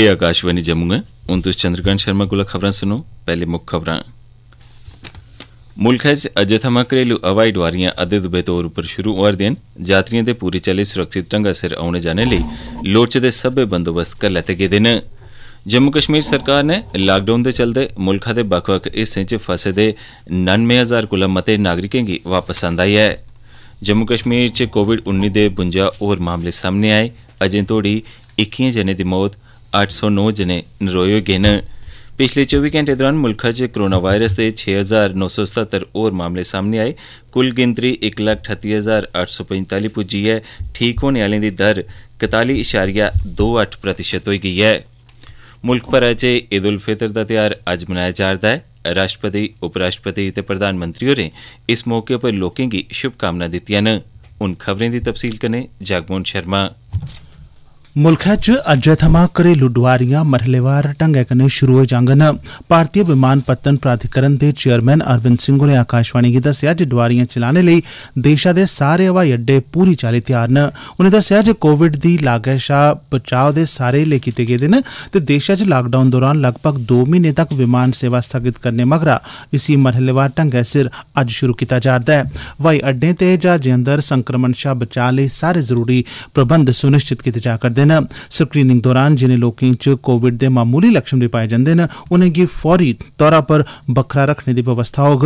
ਇਹ ਆਕਾਸ਼ਵਾਨੀ ਜੰਮੂ ਹੈ ਹੁਣ ਤੁਸੀਂ ਚੰਦਰਕਾਂਤ ਸ਼ਰਮਾ ਕੋਲ ਖਬਰਾਂ ਸੁਣੋ ਪਹਿਲੇ ਮੁੱਖ ਖਬਰਾਂ ਮੁਲਕ ਵਿੱਚ ਅਜੇ ਥਮਾ ਘਰੇਲੂ ਹਵਾਈ ਡਵਾਰੀਆਂ ਅੱਧੇ ਦੁਬੇ ਤੌਰ ਉੱਪਰ ਸ਼ੁਰੂ ਹੋ ਦਿਨ ਯਾਤਰੀਆਂ ਦੇ ਪੂਰੀ ਚੱਲੇ ਸੁਰੱਖਿਅਤ ਢੰਗਾ ਸਿਰ ਆਉਣੇ ਜਾਣੇ ਲਈ ਲੋੜਚਦੇ ਸਭੇ ਬੰਦੋਬਸਤ ਕਰ ਲਏ ਗਏ ਦਿਨ ਜੰਮੂ ਕਸ਼ਮੀਰ ਸਰਕਾਰ ਨੇ ਲਾਕਡਾਊਨ ਦੇ ਚਲਦੇ ਮੁਲਖਾ ਦੇ ਬਖਵਕ ਇਸ ਹਿੱਸੇ 'ਚ ਫਸੇ ਦੇ 99000 ਕੁਲ ਮਤੇ ਨਾਗਰਿਕਾਂ ਦੀ ਵਾਪਸ ਆਂਦਾਈ ਹੈ ਜੰਮੂ ਕਸ਼ਮੀਰ 'ਚ ਕੋਵਿਡ-19 ਦੇ 52 ਹੋਰ ਮਾਮਲੇ ਸਾਹਮਣੇ ਆਏ ਅਜੇ ਤੋੜੀ 21 ਜਨੇ ਦੀ ਮੌਤ 809 ਜਨੇ ਨਰੋਏ ਗਏ ਨੇ ਪਿਛਲੇ 24 ਘੰਟੇ ਦੌਰਾਨ ਮੁਲਕਾ 'ਚ ਕੋਰੋਨਾ ਵਾਇਰਸ ਦੇ 6970 ਹੋਰ ਮਾਮਲੇ ਸਾਹਮਣੇ ਆਏ ਕੁੱਲ ਗਿਣਤਰੀ 138845 ਪੁੱਜੀ ਹੈ ਠੀਕ ਹੋਣ ਵਾਲਿਆਂ ਦੀ ਦਰ 41.28% ਹੋ ਗਈ ਹੈ ਮੁਲਕ ਪਰ ਅਜੇ ਈਦ ਫਿਤਰ ਦਾ ਤਿਹਾਰ ਅੱਜ ਮਨਾਇਆ ਜਾ ਰਿਹਾ ਹੈ ਰਾਸ਼ਟਰਪਤੀ ਉਪ ਰਾਸ਼ਟਰਪਤੀ ਤੇ ਪ੍ਰਧਾਨ ਮੰਤਰੀ ਹੋਰੇ ਇਸ ਮੌਕੇ 'ਤੇ ਲੋਕਾਂ ਸ਼ੁਭ ਕਾਮਨਾ ਦਿੱਤੀਆਂ ਨੇ ਉਨ ਖਬਰਾਂ ਦੀ ਤਫਸੀਲ ਕਰਨੇ ਜਗਮੋਹਨ ਸ਼ਰਮਾ मुल्खै च अज्जै थमां घरेलू डोआरियां मरहलेवार ढंगै कन्नै शुरु होई जांगन भारतीय विमानपत्तन प्राधिकरण दे चेयरमैन अरविंद सिंह होरें आकाशवाणी गी दस्सेआ जे डोआरियां चलाने लेई देशै दे सारे ब्हाई अड्डे पूरी चाल्ली त्यार न उनें दस्सेआ जे कोविड दी लागै शा बचाव दे सारे हीले कीते गेदे न ते देशै च लाकडाउन दौरान लगभग दो म्हीने तक विमान सेवा स्थगित करने मगरा इसी मरहलेवार ढंगै सिर अज्ज शुरु कीता जा'रदा ऐ ब्हाई अड्डें ते ज्हाजें अंदर संक्रमण शा बचाऽ लेई सारे जरूरी प्रबंध सुनिश्चित कीते जा करदे करदे न स्क्रीनिंग दौरान जिनें लोकें च कोविड दे मामूली लक्षण बी पाए जन्दे न उनेंगी फौरी तौरा पर बक्खरा रक्खने दी व्यवस्था होग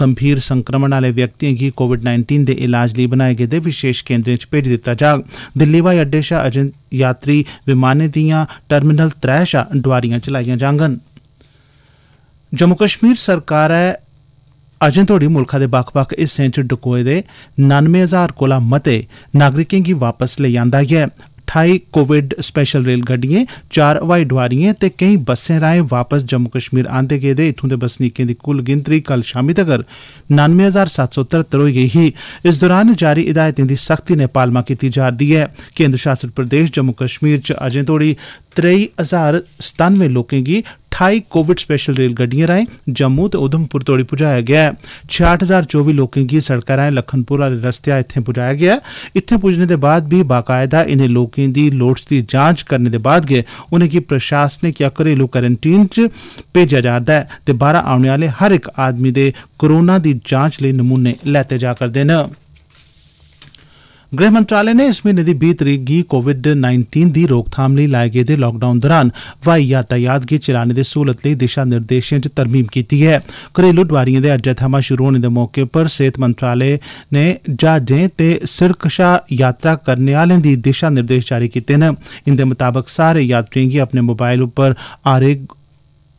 गंभीर संक्रमण आले व्यक्तियें गी कोविड नाइन्टीन दे इलाज लेई बनाए गेदे विशेष केन्द्रें च भेजी दित्ता जाग दिल्ली ब्हाई अड्डे शा यात्री विमानें दियां टर्मिनल त्रै शा डोआरियां चलाइयां जांगन जम्मू कश्मीर सरकारै अजें तोड़ी मुल्खै दे बक्ख बक्ख हिस्सें च डकोए दे नानमें हजार कोला मते नागरिकें गी वापस लेई आंदा ऐ ठाई कोविड स्पैशल रेलगड्डिएं चार ब्हाई डोआरिएं ते केई बसें राएं वापस जम्मू कश्मीर आंदे गेदे इत्थूं दे बसनीकें दी कुल गिनतरी कल शामी तगर नानुए हजार सत्त सौ तरत्तर होई गेई ही इस दौरान जारी हिदायतें दी सख्ती नै पालमा कीती जा'रदी ऐ केन्द्र शासित प्रदेश जम्मू कश्मीर च अजें तोड़ी त्रेई हजार सतानुए लोकें गी 28 कोविड स्पेशल रेलगड्डिएं राएं जम्मू ते उधमपुर तोड़ी पुजाया गेआ ऐ छयाट हजार चौबी लोकें गी सड़कै राएं लखनपुर आले रस्तेया इत्थें पुजाया गेआ ऐ इत्थें पुज्जने दे बाद बी बाकायदा इनें लोकें दी लोड़चदी जांच करने दे बाद गै उनेंगी प्रशासनिक या घरेलू क्वारंटीन च भेजेया जा'रदा ऐ ते बाहरा औने आले हर इक आदमी दे कोरोना दी जांच लेई नमूने लैते जा करदे न ਗ੍ਰਹਿ ਮੰਤਰਾਲੇ ਨੇ ਇਸ ਮਹੀਨੇ ਦੀ 20 ਤਰੀਕ ਕੋਵਿਡ-19 ਦੀ ਰੋਕਥਾਮ ਲਈ ਲਾਏ ਗਏ ਲਾਕਡਾਊਨ ਦੌਰਾਨ ਵਾਈ ਯਾਤਾਇਤ ਦੇ ਚਲਾਣੇ ਦੇ ਸਹੂਲਤ ਲਈ ਦਿਸ਼ਾ ਨਿਰਦੇਸ਼ਾਂ 'ਚ ਤਰਮੀਮ ਕੀਤੀ ਹੈ। ਘਰੇਲੂ ਡਵਾਰੀਆਂ ਦੇ ਅੱਜ ਥਮਾ ਸ਼ੁਰੂ ਹੋਣ ਦੇ ਮੌਕੇ 'ਤੇ ਸਿਹਤ ਮੰਤਰਾਲੇ ਨੇ ਜਾਜੇ ਤੇ ਸਿਰਕਸ਼ਾ ਯਾਤਰਾ ਕਰਨ ਵਾਲਿਆਂ ਦੀ ਦਿਸ਼ਾ ਨਿਰਦੇਸ਼ ਜਾਰੀ ਕੀਤੇ ਨੇ। ਇਨ ਮੁਤਾਬਕ ਸਾਰੇ ਯਾਤਰੀਆਂ ਨੂੰ ਆਪਣੇ ਮੋਬਾਈਲ ਉੱਪਰ ਆਰੇ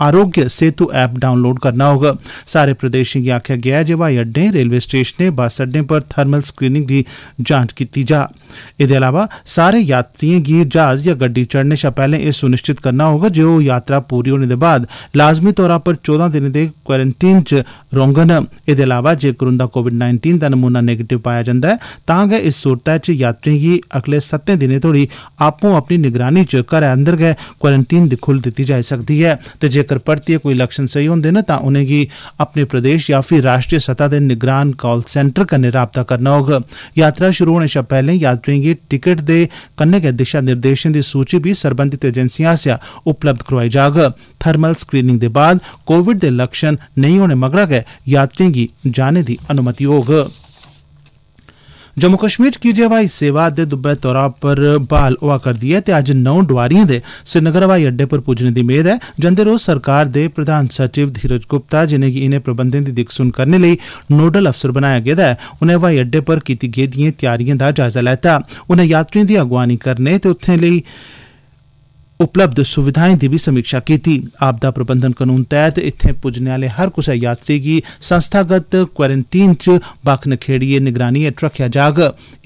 आरोग्य सेतु ऐप डाउनलोड करना होगा सारे प्रदेशें गी आखेआ गेआ ऐ जे ब्हाई अड्डें रेलवे स्टेशनें बस अड्डें पर थर्मल स्क्रीनिंग दी जांच कीती जा एह्दे अलावा सारे यात्रिएं गी जहाज या गड्डी चढ़ने शा पैह्ले एह् सुनिश्चित करना होगा जे ओह् यात्रा पूरी होने दे बाद लाजमी तौरा पर चौदह दिनें दे क्वारंटीन च रौंह्गन एह्दे अलावा जेकर उंदा कोविड नाइन्टीन दा नमूना नेगेटिव पाया जंदा ऐ तां गै इस सूरतै च यात्रिएं गी अगले सत्तें दिनें तोड़ी आपूं अपनी निगरानी च घरै अंदर गै क्वारंटीन दी खुल्ल दित्ती जाई सकदी ऐ ते जेकर परतियै कोई इलैक्शन सेई होंदे न तां उनेंगी अपने प्रदेश या फ्ही राष्ट्रीय सतह दे निगरान काल सेंटर कन्नै राबता करना होग यात्रा शुरू होने शा पैहले यात्रुएं गी टिकट दे कन्नै गै दिशा निर्देशें दी सूचि बी सरबंधत एजेंसिएं आसेआ उपलब्ध करोआई जाग थर्मल स्क्रीनिंग दे बाद कोविड दे लक्षण नेईं होने मगरा गै यात्रुएं गी जाने दी अनुमति होग जम्मू कश्मीर च कीजे हवाई सेवा दे दुब्बै तौरा पर ब्हाल होआ करदी ऐ ते अज्ज नौ डोआरिएं दे श्रीनगर हवाई अड्डे पर पुज्जने दी मेद ऐ जंदे रोज सरकार दे प्रधान सचिव धीरज गुप्ता जिनेंगी इनें प्रबंधें दी दिक्खसुन करने लेई नोडल अफसर बनाया गेदा ऐ उनें हवाई अड्डे पर कीती गेदिएं त्यारिएं दा जायजा लैता उनें यात्रिएं दी अगुवानी करने ते उत्थें लेई उपलब्ध सुविधाएं दी भी समीक्षा कीती आपदा प्रबंधन कानून तहत इत्थें पुज्जने आले हर कुसै यात्री गी संस्थागत क्वारंटीन च बक्ख नखेड़िए निगरानी हेठ रखेआ जाग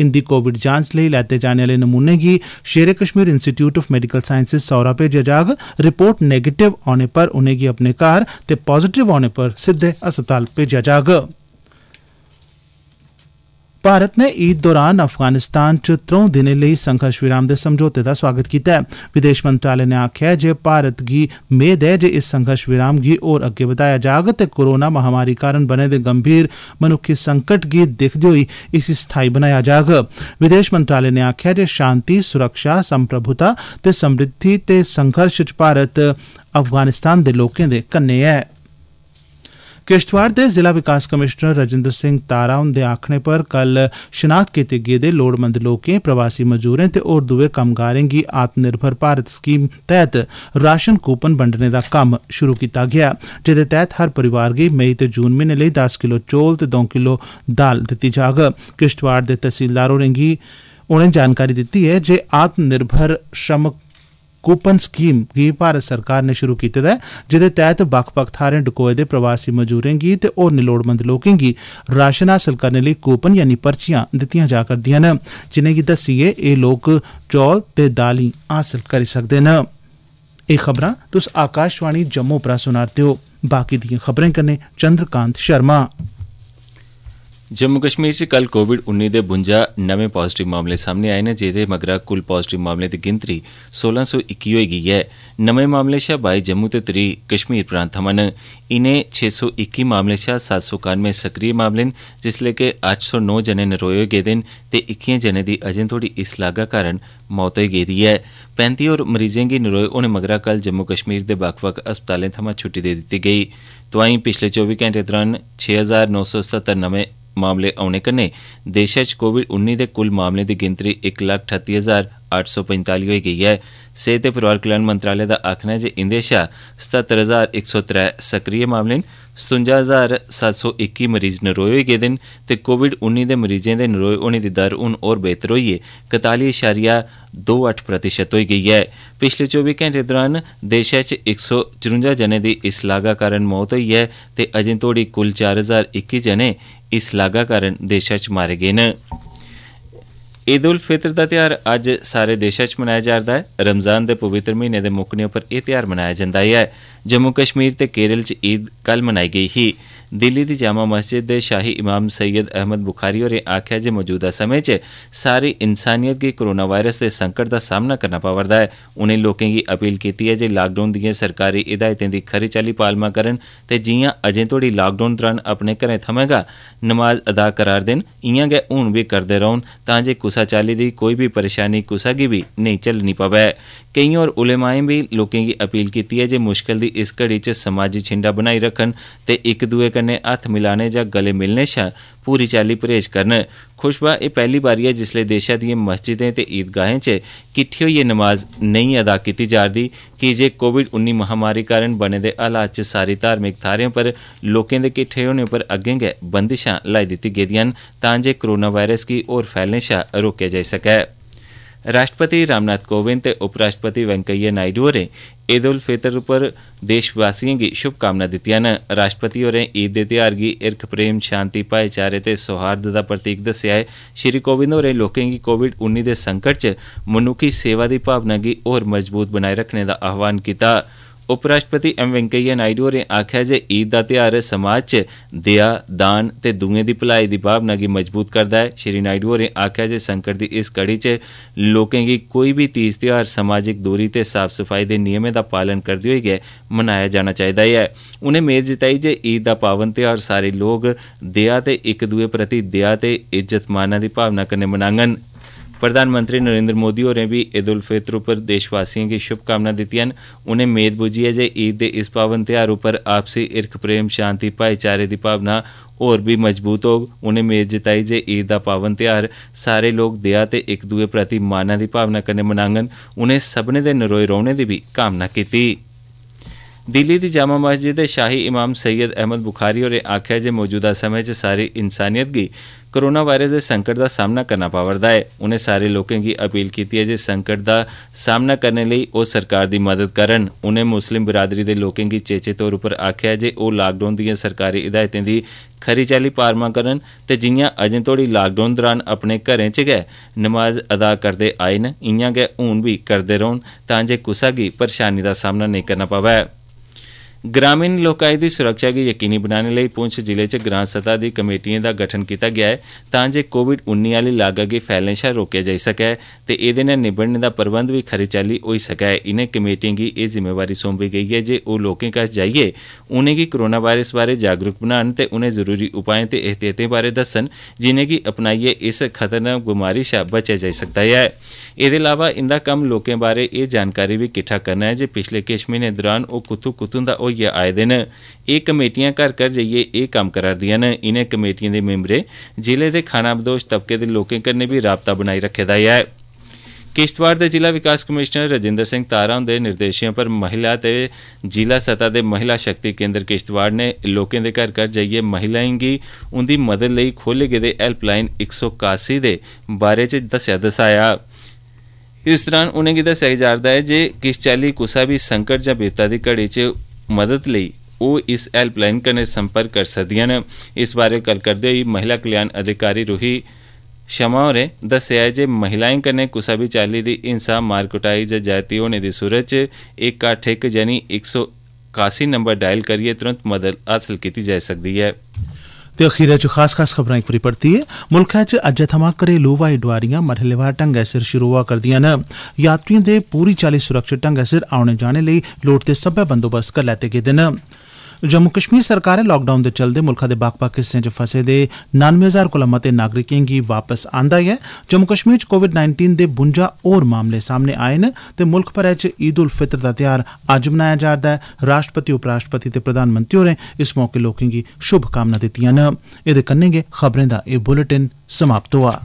इंदी कोविड जांच लेई लैते जाने आले नमूने गी Sher-e Kashmir institute of medical sciences Soura भेजेआ जाग रिपोर्ट नेगेटिव औने पर उनेंगी अपने घर ते पाजिटिव औने पर सिद्दे अस्पताल भेजेआ जाग भारत ने ईद दौरान अफगानिस्तान च त्र'ऊं दिनें लेई संघर्ष विराम दे समझौते दा सोआगत कीता ऐ विदेश मंत्रालय ने आखेआ जे भारत गी मेद ऐ जे इस संघर्ष विराम गी होर अग्गे बधाया जाग ते कोरोना महामारी कारण बने दे गंभीर मनुक्खी संकट गी दिक्खदे होई इसी स्थाई बनाया जाग विदेश मंत्रालय ने आखेआ जे शांति सुरक्षा संप्रभुता ते समृद्धि ते संघर्ष च भारत अफगानिस्तान दे लोकें दे कन्नै ऐं किश्तवाड़ दे जिला विकास कमीश्नर राजेन्द्र सिंह तारा हुन्दे आक्खने पर कल शनाख्त कीते गेदे लोड़मंद लोकें प्रवासी मजूरें ते होर दुए कम्मगारें गी आत्मनिर्भर भारत स्कीम तैह्त राशन कूपन बंडने दा कम्म शुरू कीता गेआ जेदे तैह्त हर परिवार गी मई ते जून म्हीने लेई दस किलो चौल ते द'ऊं किलो दाल दित्ती जाग किश्तवाड़ दे तैह्सीलदार होरें जानकारी दित्ती ऐ जे आत्मनिर्भर श्रमिक कूपन स्कीम गी भारत सरकार नै शुरू कीते दा ऐ जेदे तैह्त बक्ख थाहरें डकोए दे प्रवासी मजूरें गी ते होरने लोड़मंद लोकें गी राशन हासल करने लेई कूपन यानि पर्चियां दित्तियां जा करदियां न जिनेंगी दस्सियै एह् लोक चौल ते दालीं हासल करी सकदे न एह् खबरां तुस आकाशवाणी जम्मू परा सुना'रदे ओ बाकी दिएं खबरें कन्नै चंद्रकांत शर्मा जम्मू कश्मीर च कल कोविड उन्नी दे बुंजा नमें पाजिटिव मामले सामने आए न जेहदे मगरा कुल पाजिटिव मामलें दी गिनतरी सोलां सौ इक्की होई गेई ऐ नमें मामलें शा बाई जम्मू ते त्रीह् कश्मीर प्रांत थमां न इनें छे सौ इक्की मामलें शा सत्त सौ कानुए सक्रिय मामले न जिसलै के अट्ठ सौ नौ जने नरोए होई गेदे न ते इक्कियें जनें दी अजें तोहड़ी इस लाग्गा कारण मौत होई गेदी ऐ पैंती होर मरीजें गी नरोए होने मगरा कल जम्मू कश्मीर दे बक्ख बक्ख अस्पतालें थमां छुट्टी देई दित्ती गेई तोआई पिछले चौबी घैंटे दौरान छे हजार नौ सौ सत्तर नमें मामले औने कन्नै देशै च कोविड 19 दे कुल मामले दी गिनतरी 138845 होई गेई ऐ सेहत ते परोआर कल्याण मंत्रालय दा आक्खना ऐ जे इंदे शा सत्हत्तर सक्रिय मामले न 57721 मरीज नरोए होई गेदे न ते कोविड 19 दे मरीजें दे नरोए होने दी दर हून होर बेहतर होइयै कताली इशारिया दो अट्ठ प्रतिशत होई गेई ऐ पिछले चौबी घैंटे दौरान देशै च इक सौ चरुंजा जनें दी इस लागा कारण मौत होई ऐ ते अजें तोहड़ी कुल चार हजार इक्की जने इस लागा कारण देशै च मारे गे हे ਈਦ ਉਲ ਫਿਤਰ ਦਾ ਤਿਉਹਾਰ ਅੱਜ ਸਾਰੇ ਦੇਸ਼ਾਂ 'ਚ ਮਨਾਇਆ ਜਾਂਦਾ ਹੈ ਰਮਜ਼ਾਨ ਦੇ ਪਵਿੱਤਰ ਮਹੀਨੇ ਦੇ ਮੁਕਨੇ ਉੱਪਰ ਇਹ ਤਿਉਹਾਰ ਮਨਾਇਆ ਜਾਂਦਾ ਹੈ ਜੰਮੂ ਕਸ਼ਮੀਰ ਤੇ ਕੇਰਲ 'ਚ ਈਦ ਕੱਲ ਮਨਾਈ ਗਈ ਸੀ दिल्ली दी जामा मस्जिद दे शाही इमाम सैयद अहमद बुखारी होरें आखेआ जे मौजूदा समें च सारी इंसानियत गी कोरोना वायरस दे संकट दा सामना करना पवा'रदा ऐ उनें लोकें गी अपील कीती ऐ जे लाकडाउन दिएं सरकारी हिदायतें दी खरी चाल्ली पालमा करन ते जिआं अजें तोहड़ी लाकडाउन दौरान अपने घरें थमां गै नमाज अदा करा'रदे न इआं गै हून बी करदे रौहन तांजे कुसा चाल्ली दी कोई बी परेशानी कुसै गी बी नेईं झल्लनी पवै ਕਈ होर ਉਲਮਾਏ ਵੀ ਲੋਕਾਂ ਦੀ ਅਪੀਲ ਕੀਤੀ ਹੈ ਜੇ ਮੁਸ਼ਕਲ ਦੀ ਇਸ ਘੜੀ 'ਚ ਸਮਾਜੀ ਛਿੰਡਾ ਬਣਾਈ ਰੱਖਣ ਤੇ ਇੱਕ ਦੂਏ ਕਨੇ ਹੱਥ ਮਿਲਾਣੇ ਜਾਂ ਗਲੇ ਮਿਲਨੇ ਸ਼ਾ पूरी चाली परहेज करन खुशबा ये पहली बारी है जिसले देशा दिए मस्जिदें ते ईदगाहें च किट्ठी होइयै नमाज नहीं अदा की जारदी कि जे कोविड उन्नी महामारी कारण बने दे हालात च सारी धार्मिक थाहरें पर लोकें दे किट्ठे होने पर अग्गें गै बंदिशां लाई दित्ती गेदियां न तां जे कोरोना वायरस गी होर फैलने शा रोकेया जाई सकै राष्ट्रपति रामनाथ कोविंद ते उपराष्ट्रपति वैंकेइया नायडू होरें ईद उल फितर उप्पर देशवासियें गी शुभकामनां दित्तियां न राष्ट्रपति होरें ईद दे ध्यार गी हिरख प्रेम शांति भाईचारे ते सौहार्द दा प्रतीक दस्सेआ ऐ श्री कोविंद होरें लोकें गी कोविड 19 दे संकट च मनुक्खी सेवा दी भावना गी होर मजबूत बनाए रखने दा आह्वान कीता ऐ उप राष्ट्रपति एम वैंकेइया नायडू होरें आखेआ ऐ जे ईद दा ध्यार समाज च दया दान ते दुए दी भलाई दी भावना गी मजबूत करदा ऐ श्री नायडू होरें आखेआ जे संकट दी इस घड़ी च लोकें गी कोई बी तीज ध्यार सामाजिक दूरी ते साफ सफाई दे नियमें दा पालन करदे होई गै मनाया जाना चाहिदा ऐ उनें मेद जताई जे ईद दा पावन ध्यार सारे लोक दया ते इक दुए प्रति दया ते इज्जत माना दी भावना कन्नै मनाङन प्रधानमंत्री नरेंद्र मोदी होरें बी ईद उल फितर उप्पर देशवासियें गी शुभकामनां दित्तियां न उनें मेद बुज्झी ऐ जे ईद दे इस पावन ध्यार उप्पर आपसी हिरख प्रेम शांति भाईचारे दी भावना होर बी मजबूत होग उनें मेद जताई जे ईद दा पावन ध्यार सारे लोक दया ते इक दुए प्रति माना दी भावना कन्नै मनाङन उनें सब्बनें दे नरोए रौहने दी बी कामना कीती ऐ ਦਿੱਲੀ ਦੀ ਜਾਮਾ ਮਸਜਿਦ ਦੇ ਸ਼ਾਹੀ ਇਮਾਮ ਸੈਦ ਅਹਿਮਦ ਬੁਖਾਰੀ ਹੋਰੇ ਆਖਿਆ ਜੇ ਮੌਜੂਦਾ ਸਮੇਂ 'ਚ ਸਾਰੀ ਇਨਸਾਨੀਅਤ ਗਈ ਕਰੋਨਾ ਵਾਇਰਸ ਦੇ ਸੰਕਟ ਦਾ ਸਾਹਮਣਾ ਕਰਨਾ ਪਾਵਰਦਾ ਹੈ ਉਹਨੇ ਸਾਰੇ ਲੋਕਾਂ ਦੀ ਅਪੀਲ ਕੀਤੀ ਹੈ ਜੇ ਸੰਕਟ ਦਾ ਸਾਹਮਣਾ ਕਰਨ ਲਈ ਉਹ ਸਰਕਾਰ ਦੀ ਮਦਦ ਕਰਨ ਉਹਨੇ ਮੁਸਲਿਮ ਬਰਾਦਰੀ ਦੇ ਲੋਕਾਂ ਦੀ ਚੇਚੇ ਤੌਰ ਉੱਪਰ ਆਖਿਆ ਜੇ ਉਹ ਲਾਕਡਾਊਨ ਦੀਆਂ ਸਰਕਾਰੀ ਹਦਾਇਤਾਂ ਦੀ ਖਰੀ ਚਾਲੀ ਪਾਰਮਾ ਕਰਨ ਤੇ ਜਿੰਨੀਆਂ ਅਜੇ ਤੋੜੀ ਲਾਕਡਾਊਨ ਦੌਰਾਨ ਆਪਣੇ ਘਰਾਂ ਚ ਗਏ ਨਮਾਜ਼ ਅਦਾ ਕਰਦੇ ਆਏ ਨੇ ਇੰਿਆਂ ਗਏ ਹੁਣ ਵੀ ਕਰਦੇ ਰਹਿਣ ਤਾਂ ਜੇ ਕੁਸਾ ਗਈ ਪਰੇਸ਼ਾਨੀ ਦਾ ਸਾਹਮਣਾ ਨਹੀਂ ਕਰਨਾ ਪਵੇ ग्रामीण लोकाई दी सुरक्षा गी यकीनी बनाने लेई पुंछ जिले च ग्रां सतह दी कमेटिएं दा गठन कीता गेआ ऐ तां जे कोविड उन्नी आह्ली लागै गी फैलने शा रोकेआ जाई सकै ते एह्दे नै निब्बड़ने दा प्रबंध बी खरी चाल्ली होई सकै इनें कमेटिएं गी एह् जिम्मेवारी सौंपी गेई ऐ जे ओह् लोकें कश जाइयै उनेंगी कोरोना वायरस बारै जागरूक बनान ते उनें जरूरी उपाएं ते एहतियातें बारै दस्सन जिनेंगी अपनाइयै इस खतरनाक बमारी शा बचेआ जाई सकदा ऐ एह्दे अलावा इंदा कम्म लोकें बारै एह् जानकारी बी किट्ठा करना ऐ जे पिछले किश म्हीनें दौरान ओह् कुत्थु कुत्थु दा होई होइयै आए दे न एह् कमेटियां घर घर जाइयै एह् कम्म करा'रदियां न इनें कमेटिएं दे मिम्बरें जिले दे खानाबदोश तबके दे लोकें कन्नै बी राबता बनाई रक्खे दा ऐ किश्तवाड़ दे जिला विकास कमिशनर रजिंदर सिंह तारा हुंदे निर्देशें पर महिला ते जिला सतह दे महिला शक्ति केन्द्र किश्तवाड़ नै लोकें दे घर घर जाइयै महिलाएं गी उंदी मदद लेई खोले गेदे हैल्पलाइन इक सौ कासी दे बारै च दस्सेआ दसाया इस दौरान उनेंगी दस्सेआ जा'रदा ऐ जे किस चाल्ली कुसा बी संकट जां बिपता दी घड़ी च ਮਦਦ ਲਈ ਉਹ ਇਸ ਹੈਲਪਲਾਈਨ ਕਨੇ ਸੰਪਰਕ ਕਰ ਸਕਦੀਆਂ ਨੇ ਇਸ ਬਾਰੇ ਗੱਲ ਕਰਦੇ ਹੀ ਮਹਿਲਾ ਕਲਿਆਣ ਅਧਿਕਾਰੀ ਰੋਹੀ ਸ਼ਮਾ ਹੋਰੇ ਦੱਸਿਆ ਜੇ ਮਹਿਲਾਵਾਂ ਕਨੇ ਕੁਸਾ ਵੀ ਚਾਲੀ ਦੀ ਇਨਸਾ ਮਾਰ ਕੁਟਾਈ ਜਾਂ ਜਾਤੀ ਹੋਣੇ ਦੀ ਸੂਰਤ ਇੱਕ 181 ਜਾਨੀ 181 ਨੰਬਰ ਡਾਇਲ ਕਰੀਏ ਤੁਰੰਤ ਮਦਦ ਹਾਸਲ ਕੀਤੀ ਜਾ ਸਕਦੀ ਹੈ ते अखीरै च खास खास खबरां एक बारी परतियै मुल्खै च अज्जै थमां घरेलू हवाई डोआरियां मरहलेवार ढंगै सिर शुरु होआ करदियां न यात्रिएं दे पूरी चाल्ली सुरक्षत ढंगै सिर औने जाने लेई लोड़चदे सब्बै बंदोबस्त करी लैते गेदे न जम्मू कश्मीर सरकारै लाकडाउन दे चलदे मुल्खै दे बक्ख बक्ख हिस्सें च फसे दे नानुए हजार कोला मते नागरिकें गी वापस आंदा ऐ जम्मू कश्मीर च कोविड नाइन्टीन दे बुंजा होर मामले सामने आए न ते मुल्ख भरै च ईद उल फितर दा ध्यार अज्ज मनाया जा'रदा ऐ राष्ट्रपति उपराष्ट्रपति ते प्रधानमंत्री होरें इस मौके लोकें गी शुभकामनां दित्तिआं न एह्दे कन्नै गै खबरें दा एह् बुलेटिन समाप्त होआ